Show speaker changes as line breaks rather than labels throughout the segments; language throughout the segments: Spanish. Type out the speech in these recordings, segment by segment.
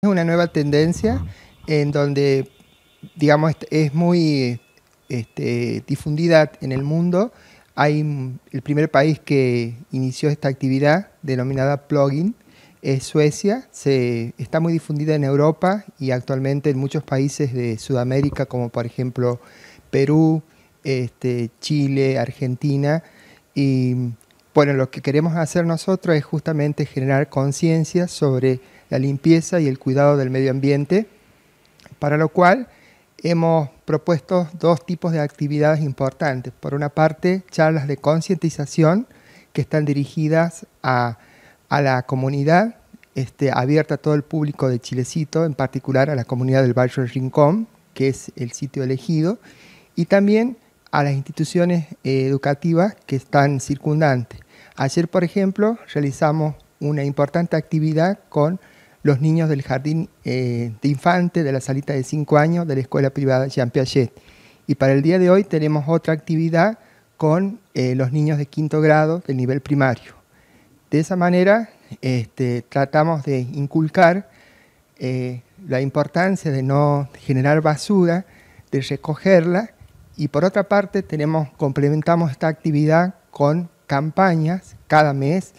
Es una nueva tendencia en donde, digamos, es muy este, difundida en el mundo. Hay el primer país que inició esta actividad denominada plugin es Suecia. Se, está muy difundida en Europa y actualmente en muchos países de Sudamérica, como por ejemplo Perú, este, Chile, Argentina. Y bueno, lo que queremos hacer nosotros es justamente generar conciencia sobre la limpieza y el cuidado del medio ambiente, para lo cual hemos propuesto dos tipos de actividades importantes. Por una parte, charlas de concientización que están dirigidas a, la comunidad, este, abierta a todo el público de Chilecito, en particular a la comunidad del Barrio Rincón, que es el sitio elegido, y también a las instituciones eh, educativas que están circundantes. Ayer, por ejemplo, realizamos una importante actividad con los niños del jardín eh, de infante, de la salita de 5 años, de la escuela privada Jean Piaget. Y para el día de hoy tenemos otra actividad con eh, los niños de quinto grado del nivel primario. De esa manera este, tratamos de inculcar eh, la importancia de no generar basura, de recogerla, y por otra parte tenemos, complementamos esta actividad con campañas cada mes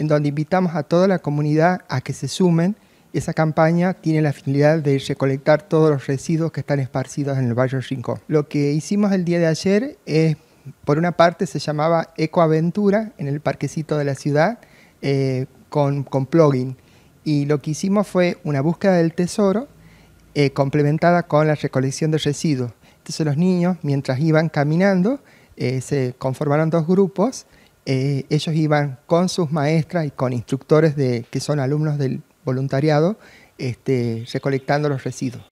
en donde invitamos a toda la comunidad a que se sumen. Esa campaña tiene la finalidad de recolectar todos los residuos que están esparcidos en el barrio Rincón. Lo que hicimos el día de ayer es, por una parte, se llamaba Ecoaventura en el parquecito de la ciudad eh, con, con plugin. Y lo que hicimos fue una búsqueda del tesoro eh, complementada con la recolección de residuos. Entonces los niños, mientras iban caminando, eh, se conformaron dos grupos eh, ellos iban con sus maestras y con instructores de, que son alumnos del voluntariado, este, recolectando los residuos.